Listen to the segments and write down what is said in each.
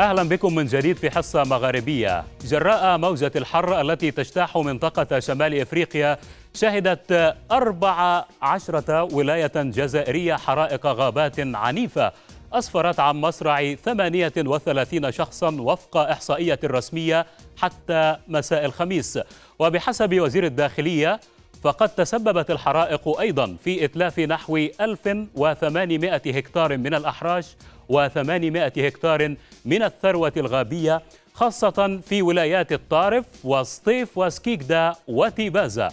أهلا بكم من جديد في حصة مغاربية جراء موجة الحر التي تجتاح منطقة شمال إفريقيا شهدت 14 ولاية جزائرية حرائق غابات عنيفة أسفرت عن مصرع 38 شخصا وفق إحصائية رسمية حتى مساء الخميس وبحسب وزير الداخلية فقد تسببت الحرائق أيضا في إتلاف نحو 1800 هكتار من الأحراش و800 هكتار من الثروة الغابية خاصة في ولايات الطارف وسطيف وسكيكدا وتيبازا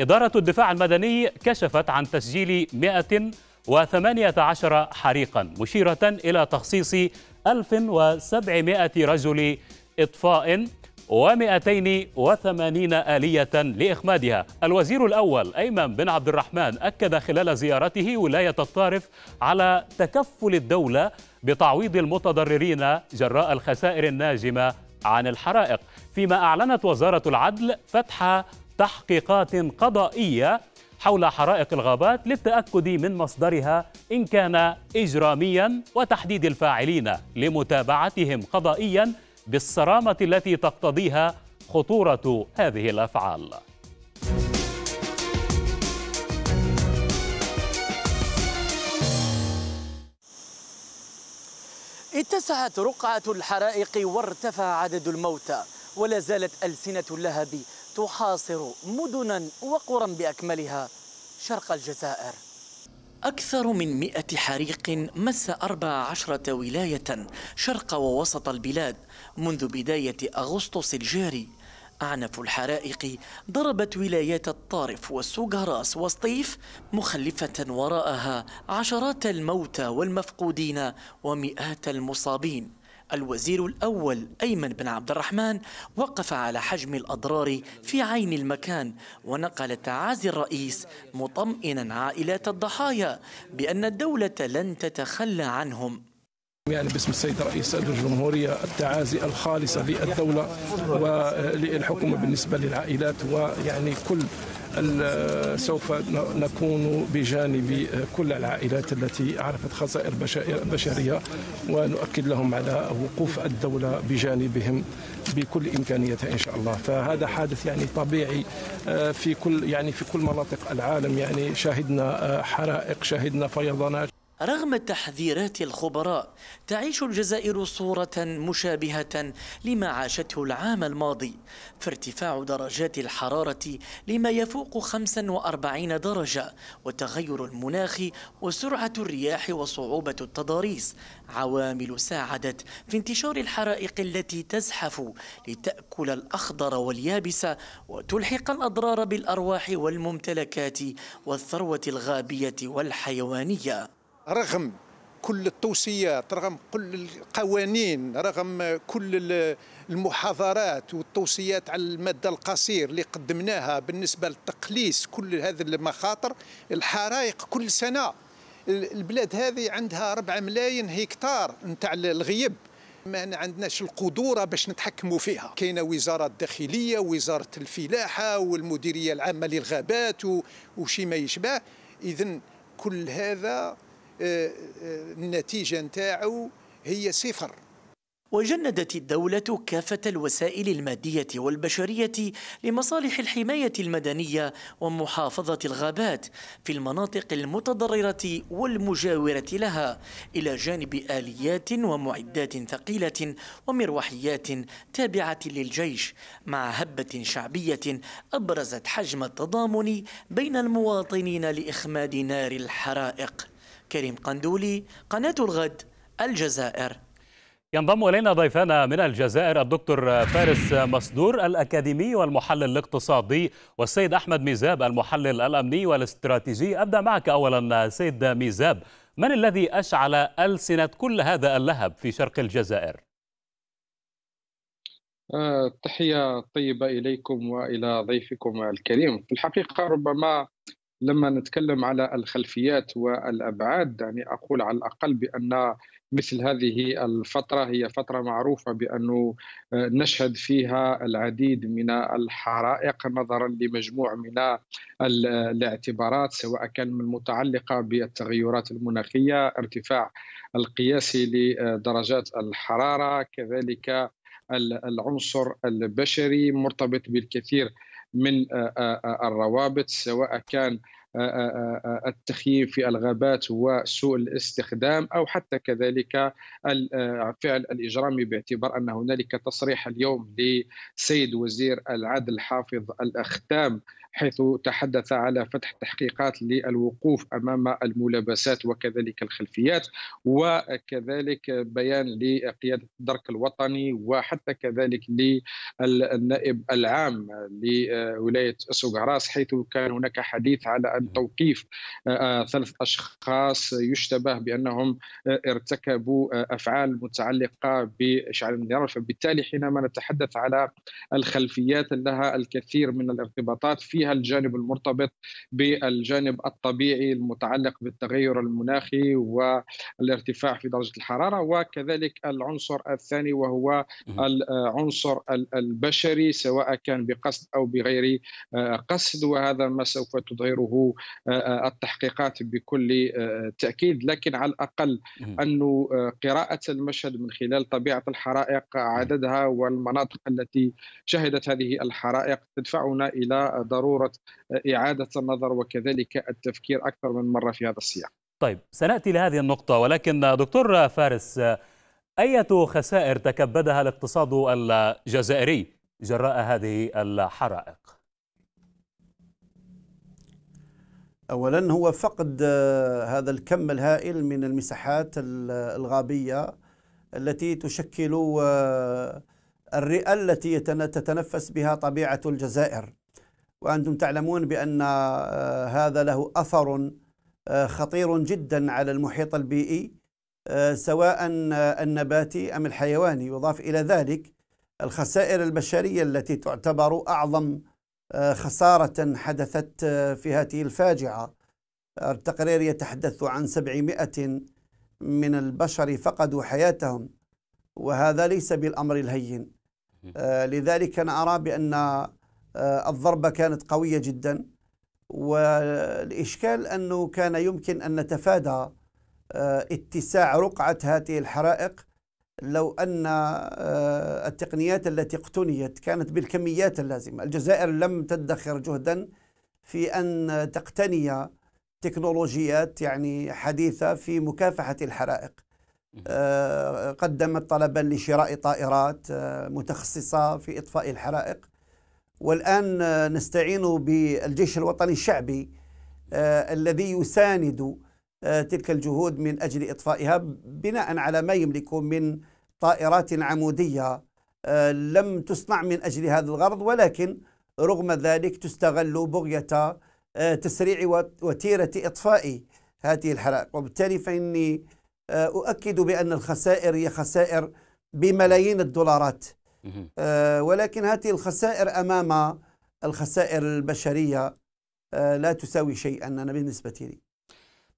إدارة الدفاع المدني كشفت عن تسجيل 118 حريقا مشيرة إلى تخصيص 1700 رجل إطفاء و280 آلية لإخمادها الوزير الأول أيمن بن عبد الرحمن أكد خلال زيارته ولاية الطارف على تكفل الدولة بتعويض المتضررين جراء الخسائر الناجمة عن الحرائق فيما أعلنت وزارة العدل فتح تحقيقات قضائية حول حرائق الغابات للتأكد من مصدرها إن كان إجراميا وتحديد الفاعلين لمتابعتهم قضائيا بالصرامة التي تقتضيها خطورة هذه الأفعال اتسعت رقعة الحرائق وارتفع عدد الموتى ولا زالت ألسنة اللهب تحاصر مدنا وقرى بأكملها شرق الجزائر أكثر من مئة حريق مس أربع عشرة ولاية شرق ووسط البلاد منذ بداية أغسطس الجاري أعنف الحرائق ضربت ولايات الطارف والسوغراس والصيف مخلفة وراءها عشرات الموتى والمفقودين ومئات المصابين الوزير الأول أيمن بن عبد الرحمن وقف على حجم الأضرار في عين المكان ونقل تعازي الرئيس مطمئنا عائلات الضحايا بأن الدولة لن تتخلى عنهم يعني باسم السيد رئيس الجمهورية التعازي الخالصة للدولة وللحكومة بالنسبة للعائلات ويعني كل سوف نكون بجانب كل العائلات التي عرفت خسائر بشرية ونؤكد لهم على وقوف الدولة بجانبهم بكل إمكانيتها إن شاء الله فهذا حادث يعني طبيعي آه، في كل يعني في كل مناطق العالم يعني شاهدنا آه، حرائق شاهدنا فيضانات رغم تحذيرات الخبراء تعيش الجزائر صورة مشابهة لما عاشته العام الماضي فارتفاع درجات الحرارة لما يفوق 45 درجة وتغير المناخ وسرعة الرياح وصعوبة التضاريس عوامل ساعدت في انتشار الحرائق التي تزحف لتأكل الأخضر واليابس وتلحق الأضرار بالأرواح والممتلكات والثروة الغابية والحيوانية رغم كل التوصيات رغم كل القوانين رغم كل المحاضرات والتوصيات على المدى القصير اللي قدمناها بالنسبة لتقليص كل هذه المخاطر الحرائق كل سنة البلاد هذه عندها 4 ملايين هكتار نتاع الغيب ما عندناش القدرة باش نتحكموا فيها كاينة وزارة الداخلية وزارة الفلاحة والمديرية العامة للغابات وشي ما يشبه اذا كل هذا آه، آه، النتيجه نتاعو هي صفر وجندت الدولة كافة الوسائل المادية والبشرية لمصالح الحماية المدنية ومحافظة الغابات في المناطق المتضررة والمجاورة لها إلى جانب آليات ومعدات ثقيلة ومروحيات تابعة للجيش مع هبة شعبية أبرزت حجم التضامن بين المواطنين لإخماد نار الحرائق كريم قندولي قناة الغد الجزائر ينضم إلينا ضيفنا من الجزائر الدكتور فارس مصدور الأكاديمي والمحلل الاقتصادي والسيد أحمد ميزاب المحلل الأمني والاستراتيجي أبدأ معك أولا سيد ميزاب من الذي أشعل ألسنة كل هذا اللهب في شرق الجزائر؟ آه، تحية طيبة إليكم وإلى ضيفكم الكريم في الحقيقة ربما لما نتكلم على الخلفيات والابعاد يعني اقول على الاقل بان مثل هذه الفتره هي فتره معروفه بانه آه، نشهد فيها العديد من الحرائق نظرا لمجموع من الاعتبارات سواء كان من متعلقه بالتغيرات المناخيه ارتفاع القياسي لدرجات الحراره كذلك العنصر البشري مرتبط بالكثير من آه، آه، آه، الروابط سواء كان آه، آه، آه، التخييم في الغابات وسوء الاستخدام او حتى كذلك الفعل الاجرامي باعتبار ان هنالك تصريح اليوم لسيد وزير العدل حافظ الاختام حيث تحدث على فتح تحقيقات للوقوف امام الملابسات وكذلك الخلفيات وكذلك بيان لقياده الدرك الوطني وحتى كذلك للنائب العام لولايه سوغراس حيث كان هناك حديث على عن توقيف آه، آه، ثلاث أشخاص يشتبه بأنهم آه، ارتكبوا أفعال متعلقة بإشعال النيران فبالتالي حينما نتحدث على الخلفيات لها الكثير من الارتباطات فيها الجانب المرتبط بالجانب الطبيعي المتعلق بالتغير المناخي والارتفاع في درجة الحرارة وكذلك العنصر الثاني وهو العنصر البشري سواء كان بقصد أو بغير قصد وهذا ما سوف تظهره آه، آه، التحقيقات بكل آه، تاكيد لكن على الاقل انه قراءه المشهد من خلال طبيعه الحرائق عددها والمناطق التي شهدت هذه الحرائق تدفعنا الى ضروره اعاده النظر وكذلك التفكير اكثر من مره في هذا السياق. طيب سناتي لهذه النقطه ولكن دكتور فارس اية خسائر تكبدها الاقتصاد الجزائري جراء هذه الحرائق؟ اولا هو فقد آه، هذا الكم الهائل من المساحات الغابيه التي تشكل آه، الرئه التي تتنفس بها طبيعه الجزائر وانتم تعلمون بان آه، هذا له اثر خطير جدا على المحيط البيئي سواء النباتي ام الحيواني يضاف الى ذلك الخسائر البشريه التي تعتبر اعظم آه، خسارة حدثت آه، في هذه الفاجعة التقرير يتحدث عن 700 من البشر فقدوا حياتهم وهذا ليس بالأمر الهين آه، لذلك أنا أرى بأن الضربة كانت قوية جدا والإشكال أنه كان يمكن أن نتفادى اتساع رقعة هذه الحرائق لو أن آه، التقنيات التي اقتنيت كانت بالكميات اللازمة الجزائر لم تدخر جهدا في أن تقتني تكنولوجيات يعني حديثة في مكافحة الحرائق آه، قدمت طلبا لشراء طائرات آه، متخصصة في إطفاء الحرائق والآن نستعين بالجيش الوطني الشعبي الذي يساند آه، تلك الجهود من أجل إطفائها بناء على ما يملكون من طائرات عمودية آه، لم تصنع من أجل هذا الغرض ولكن رغم ذلك تستغل بغية آه، تسريع وتيرة إطفاء هذه الحرائق وبالتالي فإني أؤكد بأن الخسائر هي خسائر بملايين الدولارات ولكن هذه الخسائر أمام الخسائر البشرية لا تساوي شيئا أنا بالنسبة لي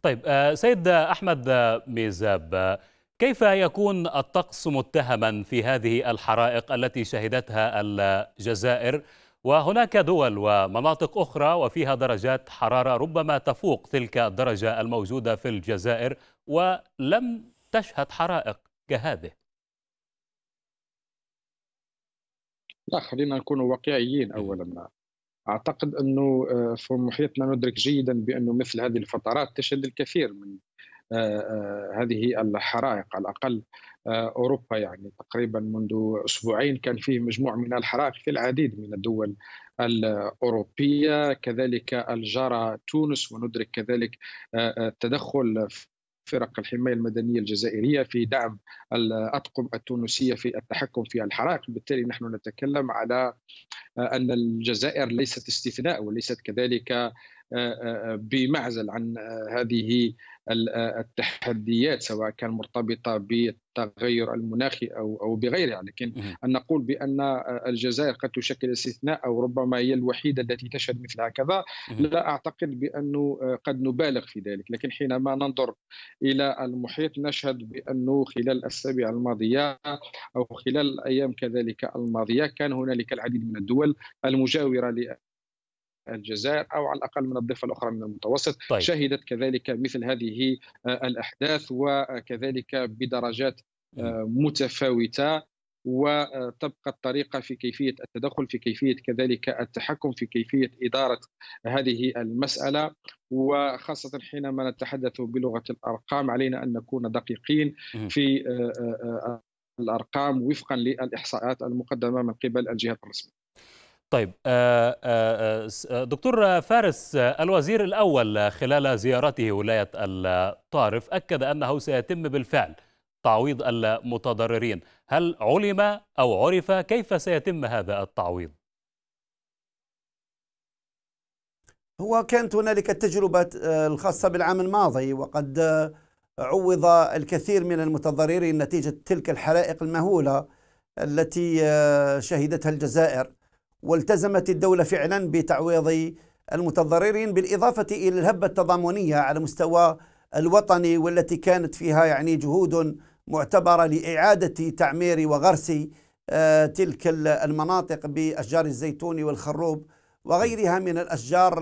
طيب آه، سيد أحمد آه، ميزاب آه، كيف يكون الطقس متهما في هذه الحرائق التي شهدتها الجزائر وهناك دول ومناطق أخرى وفيها درجات حرارة ربما تفوق تلك الدرجة الموجودة في الجزائر ولم تشهد حرائق كهذه لا خلينا نكون واقعيين أولا اعتقد انه آه، في محيطنا ندرك جيدا بانه مثل هذه الفترات تشهد الكثير من آه، آه، هذه الحرائق على الاقل اوروبا يعني تقريبا منذ اسبوعين كان فيه مجموعه من الحرائق في العديد من الدول الاوروبيه كذلك الجاره تونس وندرك كذلك التدخل فرق الحمايه المدنيه الجزائريه في دعم الاطقم التونسيه في التحكم في الحرائق بالتالي نحن نتكلم على آه، ان الجزائر ليست استثناء وليست كذلك آه، آه، بمعزل عن هذه آه، التحديات سواء كان مرتبطه بالتغير المناخي او او لكن ان نقول بان آه، الجزائر قد تشكل استثناء او ربما هي الوحيده التي تشهد مثل هكذا لا اعتقد بانه آه، قد نبالغ في ذلك لكن حينما ننظر الى المحيط نشهد بانه خلال الاسابيع الماضيه او خلال الايام كذلك الماضيه كان هنالك العديد من الدول المجاوره الجزائر أو على الأقل من الضفة الأخرى من المتوسط طيب. شهدت كذلك مثل هذه آه، الأحداث وكذلك بدرجات آه، متفاوته وتبقى الطريقه في كيفيه التدخل في كيفيه كذلك التحكم في كيفيه اداره هذه المساله وخاصه حينما نتحدث بلغه الارقام علينا ان نكون دقيقين في آه، الارقام وفقا للاحصاءات المقدمه من قبل الجهات الرسميه. طيب آه، آه، آه، دكتور فارس الوزير الأول خلال زيارته ولاية الطارف أكد أنه سيتم بالفعل تعويض المتضررين هل علم أو عرف كيف سيتم هذا التعويض؟ هو كانت هنالك التجربة الخاصة بالعام الماضي وقد عوض الكثير من المتضررين نتيجة تلك الحرائق المهولة التي شهدتها الجزائر والتزمت الدولة فعلا بتعويض المتضررين بالإضافة إلى الهبة التضامنية على مستوى الوطني والتي كانت فيها يعني جهود معتبرة لإعادة تعمير وغرس آه، تلك المناطق بأشجار الزيتون والخروب وغيرها من الأشجار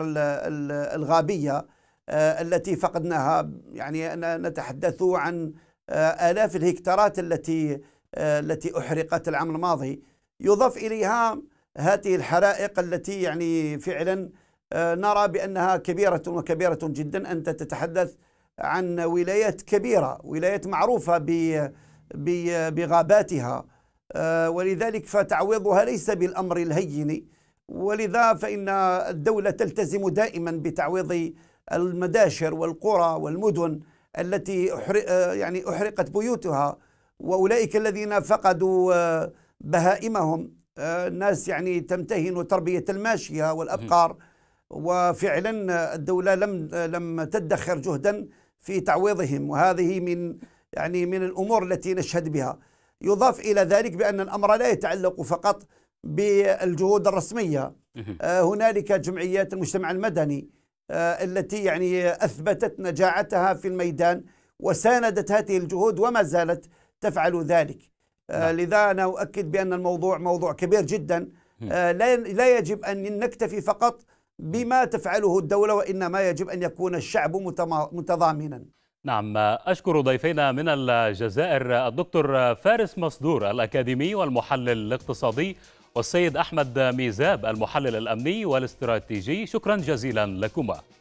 الغابية آه، التي فقدناها يعني نتحدث عن آه، آلاف الهكتارات التي التي أحرقت العام الماضي يضاف إليها هذه الحرائق التي يعني فعلا آه، نرى بأنها كبيرة وكبيرة جدا أنت تتحدث عن ولايات كبيرة ولايات معروفة بغاباتها آه، ولذلك فتعويضها ليس بالأمر الهين ولذا فإن الدولة تلتزم دائما بتعويض المداشر والقرى والمدن التي آه، يعني أحرقت بيوتها وأولئك الذين فقدوا بهائمهم الناس يعني تمتهن تربية الماشية والأبقار وفعلا الدولة لم لم تدخر جهدا في تعويضهم وهذه من يعني من الأمور التي نشهد بها يضاف إلى ذلك بأن الأمر لا يتعلق فقط بالجهود الرسمية آه، هنالك جمعيات المجتمع المدني آه، التي يعني أثبتت نجاعتها في الميدان وساندت هذه الجهود وما زالت تفعل ذلك آه، نعم. لذا أنا أؤكد بأن الموضوع موضوع كبير جدا آه، لا لا يجب أن نكتفي فقط بما تفعله الدولة وإنما يجب أن يكون الشعب متضامنا نعم آه، أشكر ضيفينا من الجزائر الدكتور فارس مصدور الأكاديمي والمحلل الاقتصادي والسيد أحمد ميزاب المحلل الأمني والاستراتيجي شكرا جزيلا لكما